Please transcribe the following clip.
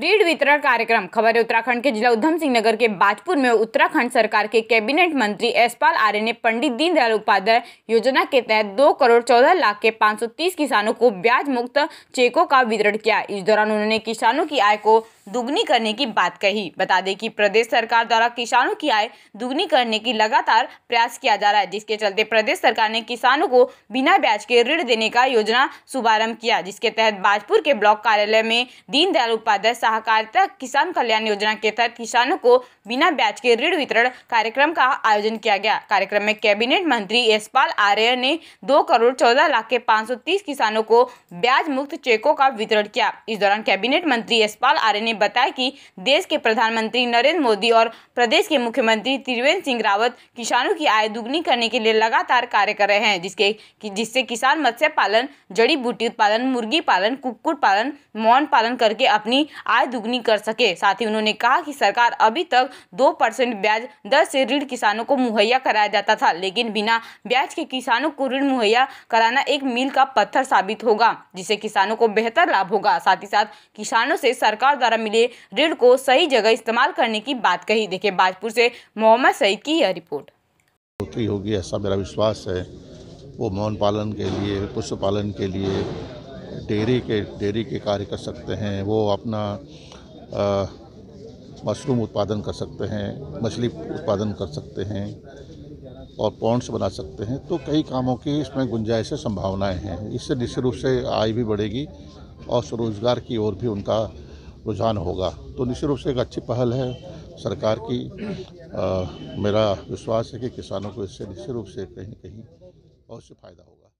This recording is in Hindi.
रीड वितरण कार्यक्रम खबर उत्तराखंड के जिला उधम सिंह नगर के बाजपुर में उत्तराखंड सरकार के कैबिनेट मंत्री एसपाल आर्य ने पंडित दीनदयाल उपाध्याय योजना के तहत दो करोड़ चौदह लाख के पाँच सौ तीस किसानों को ब्याज मुक्त चेकों का वितरण किया इस दौरान उन्होंने किसानों की आय को दुगनी करने की बात कही बता दें कि प्रदेश सरकार द्वारा किसानों की आय दुगनी करने की लगातार प्रयास किया जा रहा है जिसके चलते प्रदेश सरकार ने किसानों को बिना ब्याज के ऋण देने का योजना शुभारंभ किया जिसके तहत बाजपुर के ब्लॉक कार्यालय में दीनदयाल उपाध्याय सहकारिता किसान कल्याण योजना के तहत किसानों को बिना ब्याज के ऋण वितरण कार्यक्रम का आयोजन किया गया कार्यक्रम में कैबिनेट मंत्री यशपाल आर्य ने दो करोड़ चौदह लाख के पाँच सौ तीस किसानों को ब्याज मुक्त चेकों का वितरण किया इस दौरान कैबिनेट मंत्री यशपाल आर्य ने बताया कि देश के प्रधानमंत्री नरेंद्र मोदी और प्रदेश के मुख्यमंत्री त्रिवेंद्र सिंह रावत किसानों की आय दुगनी करने के लिए लगातार कार्य कर रहे हैं जिसके जिससे किसान मत्स्य पालन जड़ी बूटी उत्पादन मुर्गी पालन कुक्कुट पालन मौन पालन करके अपनी आय दुगनी कर सके साथ ही उन्होंने कहा कि सरकार अभी तक दो परसेंट ब्याज दर से ऋण किसानों को मुहैया कराया जाता था लेकिन बिना ब्याज के किसानों को ऋण मुहैया कराना एक मील का पत्थर साबित होगा जिससे किसानों को बेहतर लाभ होगा साथ ही साथ किसानों से सरकार द्वारा लिए ऋण को सही जगह इस्तेमाल करने की बात कही देखिए बाजपुर से मोहम्मद सईद की यह रिपोर्ट होगी ऐसा मेरा विश्वास है वो मौन पालन के लिए पशुपालन के लिए डेयरी के डेयरी के कार्य कर सकते हैं वो अपना मशरूम उत्पादन कर सकते हैं मछली उत्पादन कर सकते हैं और पॉन्ड्स बना सकते हैं तो कई कामों की इसमें गुंजाइश संभावनाएं हैं इससे निश्चित रूप से आय भी बढ़ेगी और स्वरोजगार की ओर भी उनका रुझान होगा तो निश्चित रूप से एक अच्छी पहल है सरकार की आ, मेरा विश्वास है कि किसानों को इससे निश्चित रूप से कहीं ना कहीं बहुत से फायदा होगा